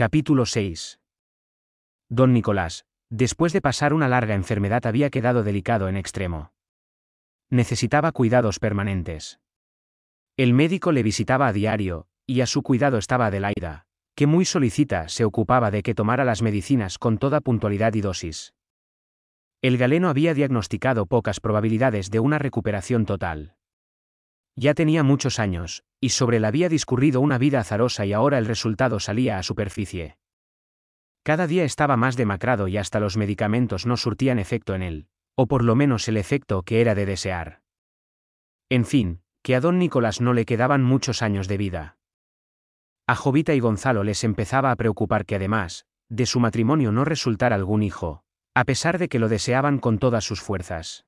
Capítulo 6. Don Nicolás, después de pasar una larga enfermedad, había quedado delicado en extremo. Necesitaba cuidados permanentes. El médico le visitaba a diario, y a su cuidado estaba Adelaida, que muy solicita se ocupaba de que tomara las medicinas con toda puntualidad y dosis. El galeno había diagnosticado pocas probabilidades de una recuperación total. Ya tenía muchos años, y sobre él había discurrido una vida azarosa y ahora el resultado salía a superficie. Cada día estaba más demacrado y hasta los medicamentos no surtían efecto en él, o por lo menos el efecto que era de desear. En fin, que a don Nicolás no le quedaban muchos años de vida. A Jovita y Gonzalo les empezaba a preocupar que además, de su matrimonio no resultara algún hijo, a pesar de que lo deseaban con todas sus fuerzas.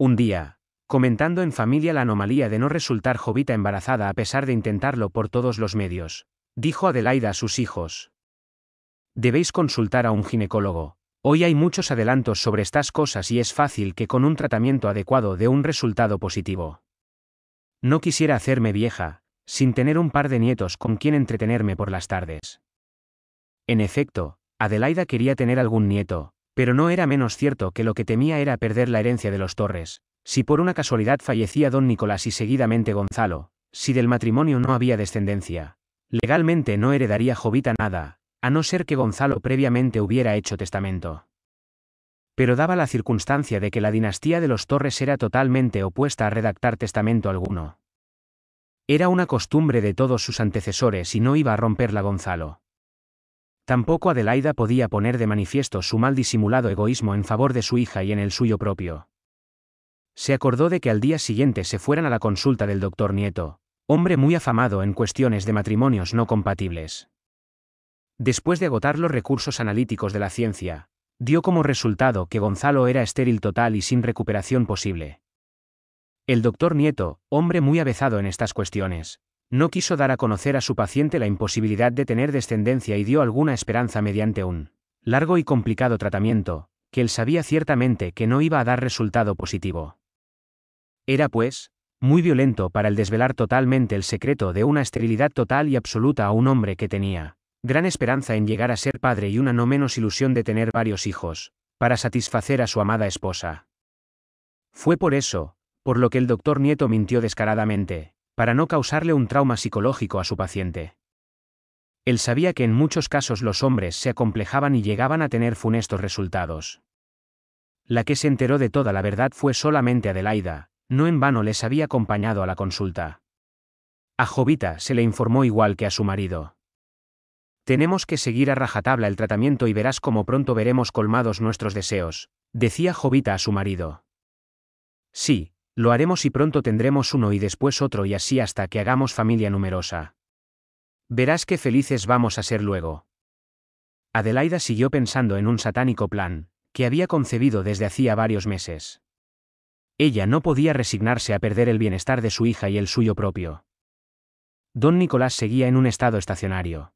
Un día, comentando en familia la anomalía de no resultar Jovita embarazada a pesar de intentarlo por todos los medios, dijo Adelaida a sus hijos. Debéis consultar a un ginecólogo. Hoy hay muchos adelantos sobre estas cosas y es fácil que con un tratamiento adecuado dé un resultado positivo. No quisiera hacerme vieja, sin tener un par de nietos con quien entretenerme por las tardes. En efecto, Adelaida quería tener algún nieto, pero no era menos cierto que lo que temía era perder la herencia de los Torres, si por una casualidad fallecía don Nicolás y seguidamente Gonzalo, si del matrimonio no había descendencia, legalmente no heredaría Jovita nada, a no ser que Gonzalo previamente hubiera hecho testamento. Pero daba la circunstancia de que la dinastía de los Torres era totalmente opuesta a redactar testamento alguno. Era una costumbre de todos sus antecesores y no iba a romperla Gonzalo. Tampoco Adelaida podía poner de manifiesto su mal disimulado egoísmo en favor de su hija y en el suyo propio se acordó de que al día siguiente se fueran a la consulta del doctor Nieto, hombre muy afamado en cuestiones de matrimonios no compatibles. Después de agotar los recursos analíticos de la ciencia, dio como resultado que Gonzalo era estéril total y sin recuperación posible. El doctor Nieto, hombre muy avezado en estas cuestiones, no quiso dar a conocer a su paciente la imposibilidad de tener descendencia y dio alguna esperanza mediante un largo y complicado tratamiento, que él sabía ciertamente que no iba a dar resultado positivo. Era pues, muy violento para el desvelar totalmente el secreto de una esterilidad total y absoluta a un hombre que tenía gran esperanza en llegar a ser padre y una no menos ilusión de tener varios hijos, para satisfacer a su amada esposa. Fue por eso, por lo que el doctor Nieto mintió descaradamente, para no causarle un trauma psicológico a su paciente. Él sabía que en muchos casos los hombres se acomplejaban y llegaban a tener funestos resultados. La que se enteró de toda la verdad fue solamente Adelaida, no en vano les había acompañado a la consulta. A Jovita se le informó igual que a su marido. Tenemos que seguir a rajatabla el tratamiento y verás cómo pronto veremos colmados nuestros deseos, decía Jovita a su marido. Sí, lo haremos y pronto tendremos uno y después otro y así hasta que hagamos familia numerosa. Verás qué felices vamos a ser luego. Adelaida siguió pensando en un satánico plan, que había concebido desde hacía varios meses. Ella no podía resignarse a perder el bienestar de su hija y el suyo propio. Don Nicolás seguía en un estado estacionario.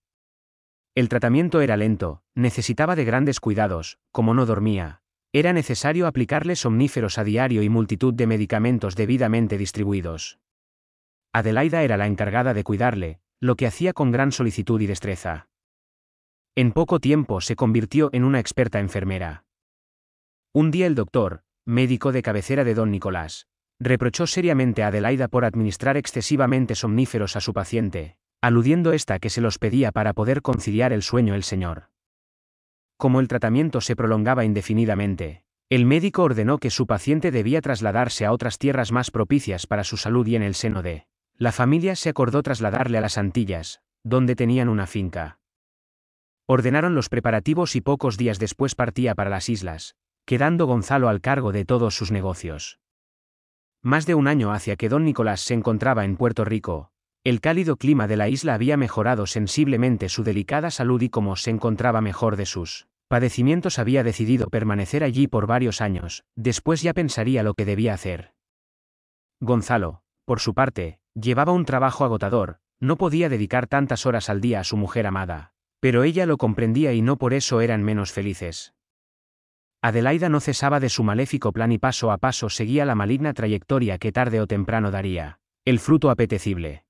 El tratamiento era lento, necesitaba de grandes cuidados, como no dormía, era necesario aplicarle somníferos a diario y multitud de medicamentos debidamente distribuidos. Adelaida era la encargada de cuidarle, lo que hacía con gran solicitud y destreza. En poco tiempo se convirtió en una experta enfermera. Un día el doctor, médico de cabecera de don Nicolás, reprochó seriamente a Adelaida por administrar excesivamente somníferos a su paciente, aludiendo esta que se los pedía para poder conciliar el sueño el señor. Como el tratamiento se prolongaba indefinidamente, el médico ordenó que su paciente debía trasladarse a otras tierras más propicias para su salud y en el seno de la familia se acordó trasladarle a las Antillas, donde tenían una finca. Ordenaron los preparativos y pocos días después partía para las islas, quedando Gonzalo al cargo de todos sus negocios. Más de un año hacia que don Nicolás se encontraba en Puerto Rico, el cálido clima de la isla había mejorado sensiblemente su delicada salud y como se encontraba mejor de sus padecimientos había decidido permanecer allí por varios años, después ya pensaría lo que debía hacer. Gonzalo, por su parte, llevaba un trabajo agotador, no podía dedicar tantas horas al día a su mujer amada, pero ella lo comprendía y no por eso eran menos felices. Adelaida no cesaba de su maléfico plan y paso a paso seguía la maligna trayectoria que tarde o temprano daría el fruto apetecible.